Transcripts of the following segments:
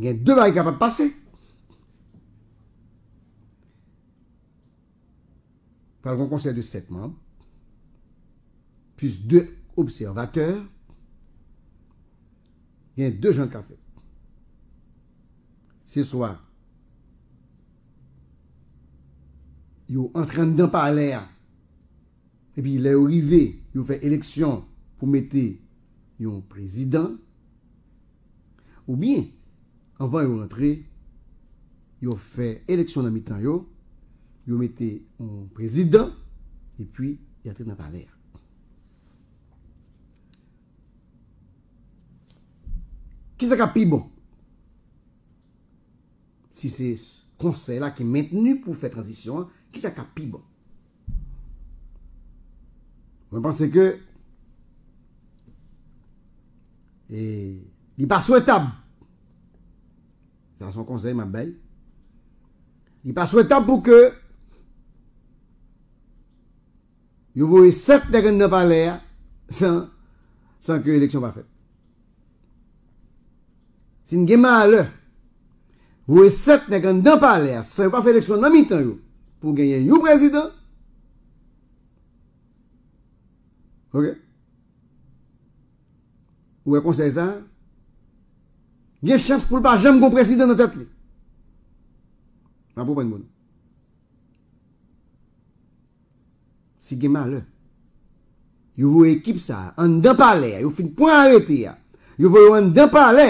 gen de bari kapap pase. Par kon konsey de set moun. Pus de observateur. Gen de jan ka fe. Se swa yo entran dan pa aler epi le orive yo fe eleksyon pou mette yon prezident ou bien avant yon rentre, yon fè eleksyon nan mitan yon, yon mette yon prezident, et puis yon rentre nan palè. Ki sa kapi bon? Si se konsey la ki mentenu pou fè tradisyon, ki sa kapi bon? Mwen panse ke, eh, li pa sou etab, Sera son konseyman bay. Y pa sou etap pou ke yo vou e set nek an nan paler san san ke eleksyon pa fet. Sin genman alè vou e set nek an nan paler san pa fet eleksyon nan mi tan yo pou genyen yon prezident. Ok. Ou e konseyman sa Mye chers pou l pa jem kon prezident nan tet li. Mwen pou pen moun. Si genman le, yo vou ekip sa, an dè palè, yo fin pou an arreti ya, yo vou an dè e palè,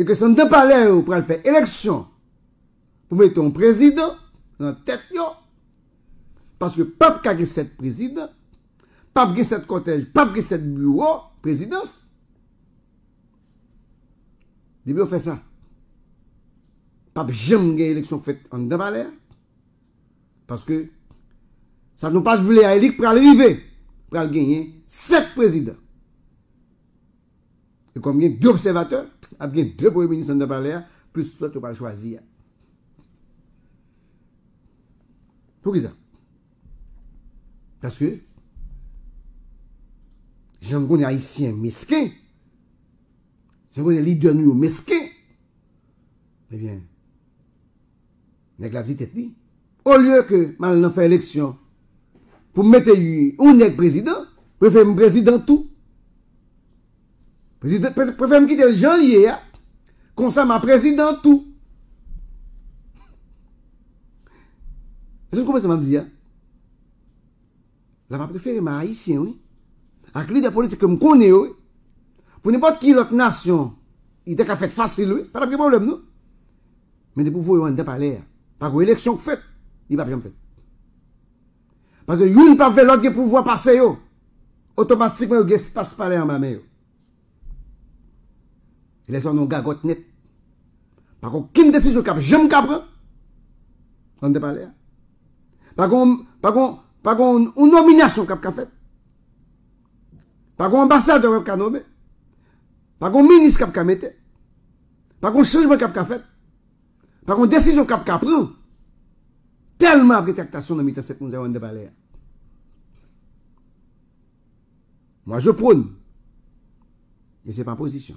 yo kes an dè palè ou pral fè eleksyon, pou met ton prezident nan tet yo, paske pap kage set prezident, pap ge set kotej, pap ge set bureau prezident, Dibyo fè sa. Pap jem gen eleksyon fèt an de balè. Paske. Sa nou pa dvile a elik pral rivè. Pral genyen set prezident. E konm gen dè observatè. A gen dè pou eminis an de balè. Plis toi tou pa lè chwazir. Pou ki za? Paske. Jengoun ya isi an miske. A gen. Se yon yon li dyan yon meske, ebyen, eh nek la vizite di. Ou lye ke man nan fè eleksyon, pou mwete yon ou nek prezident, pou fè mw prezidentou. Pou fè mkite l jan liye ya, konsan mw prezidentou. E jen koumè se mw ap zi ya? La mw ap prefere mwa aisyen, ak li de politik mkone ouy, Pouni bote ki lot nasyon, i dek a fet fasil wè, pa rap gen problem nou. Men de pouvo yo an depa lè ya. Pak wè lèksyon k fèt, i pap gen fèt. Pase yon pa velot gen pouvo a pase yo, otomatikman yo gen se passe pa lè an mame yo. E lè son nou gagote net. Pak wè kim desis yo kap, jem kap rè, an depa lè ya. Pak wè, pak wè, pak wè, pak wè, pak wè, pak wè, pak wè, pak wè, pak wè, pak wè, pak wè, pak wè, pak wè, pak wè, pa kon menis kap kamete, pa kon chanjman kap kafet, pa kon desisyon kap kap roun, telman pritaktasyon nan mitasek moun zayon de balè. Mwa je proun, men se pa posisyon.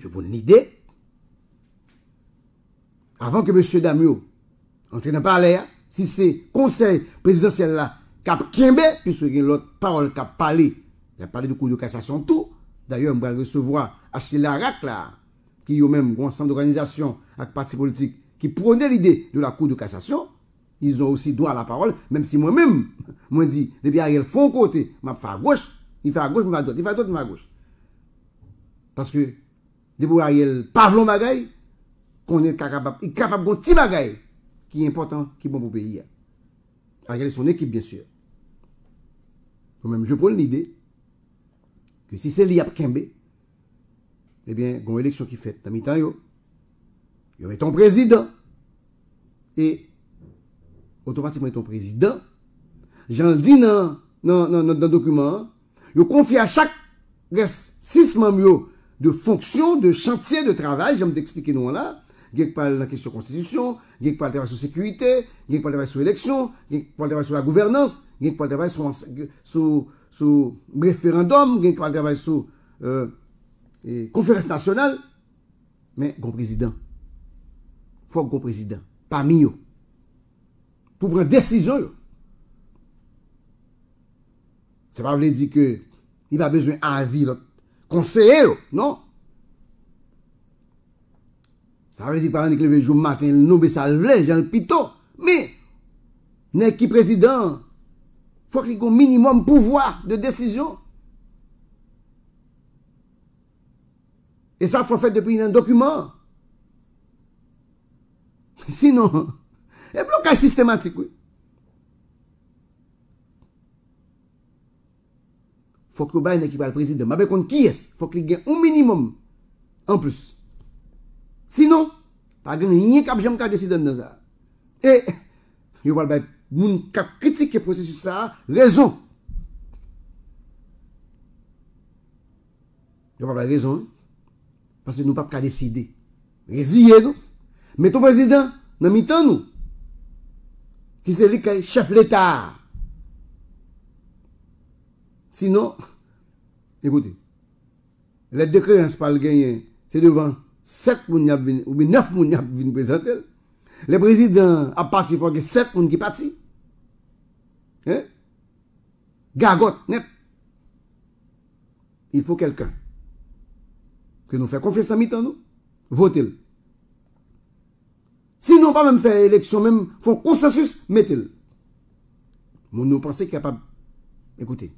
Je proun nide, avan ke M. Damiou antre nan palè, si se konsey presidansyè la kap kienbe, pis wè gen lòt parol kap palè, jè palè di kou di kassasyon tou, D'ailleurs, je vais recevoir Achille Larac là, qui est même un centre d'organisation avec parti politique qui prenait l'idée de la Cour de cassation. Ils ont aussi droit à la parole, même si moi-même, moi dis, depuis Ariel font côté, m'a fait à gauche, il fait à gauche, il fait à droite, il fait à droite, il fait à gauche. Parce que, depuis Ariel parle bagaille, qu'on est capable, il est capable de petit bagaille qui est important, qui est bon pour le pays. Ariel est son équipe, bien sûr. moi même, je prends l'idée Si se li ap kembe, ebyen, eh gon eleksyon ki fet, tamitan yo, yo meton prezidant, e, otoman se meton prezidant, jan li di nan dokumen, yo konfi a chak res, sisman yo, de fonksyon, de chantier, de travaj, jan mi te eksplike nou an la, Genk pa la kesyon konstitusyon, genk pa la trabaye sou sekwite, genk pa la trabaye sou eleksyon, genk pa la trabaye sou la gouvernance, genk pa la trabaye sou referandom, genk pa la trabaye sou euh, e, konferans nasyonal. Men, goun prezident, fok goun prezident, pa miyo, pou pran desizyon yo. Se pa vle di ke, ima bezwen avi lot, konseye yo, non? Sa re di par an di kleve jou maten noube sal vle, jan pito. Mi, ne ki prezident, fwa kli kon minimum pouvoar de desisyon. E sa fwa fwe depi nan dokumen. Sinon, e blokaj sistematik. Fwa kli baye ne ki pal prezident. Mabekon ki yes, fwa kli gen un minimum. An plus. Sinon, pa gen nye kap jem ka desiden nan sa. E, yo wap bay moun kap kritik ke prosesu sa, rezon. Yo wap bay rezon, pasen nou pap ka deside. Reziye nou, meto prezident nan mitan nou, ki se li kè chef l'Etat. Sinon, ekoute, la dekrense pal gen yen, se devan, 7 moun nye ap vin, oube 9 moun nye ap vin prezantel Le prezident ap parti Fwa ki 7 moun ki parti He? Gagot net Il fwo kelkan Ke nou fwe konfesan mitan nou Votil Sinon pa mwen fwe eleksyon Mwen fwo konsensus metil Moun nou panse kapab Ekoute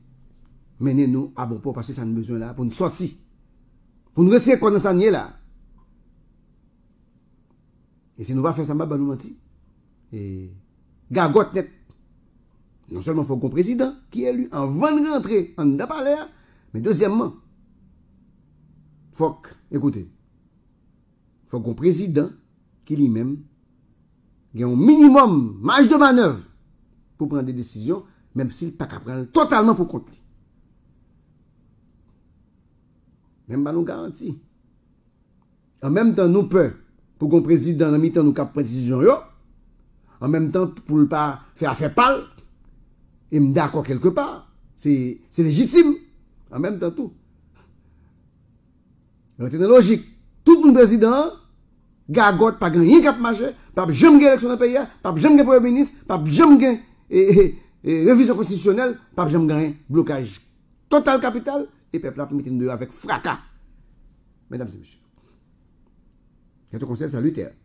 Mene nou abon pou pasi san bezon la Poun soti Poun reti konan sanye la E se nou va fè sa mbè balou manti, e ga gòk net, non sèlman fòk gòn prezidant ki elu, an van rentre, an dè pa lè a, mè deuxyèmman, fòk, ekoute, fòk gòn prezidant, ki li mèm, gen yon minimum maj de manev, pou prèn de desisyon, mèm sil pa kaprel, totalman pou kont li. Mèm balou garanti, an mèm tan nou pèr, ou kon prezident nan mi tan nou kap prezidisyon yo, an menm tan pou l pa fe a fe pal, e m da kwa kelke pa, se legitim, an menm tan tou. Yon te nan logik, tout moun prezident, gagot pa gen yon kap mache, pa b jem gen eleksyon apaya, pa b jem gen pou yon menis, pa b jem gen e, e, e, revizyon konstisyonel, pa b jem gen blokaj total kapital, e pe plap miten nou avèk fraka. Menam zemjou. Quand tu conseilles, lutte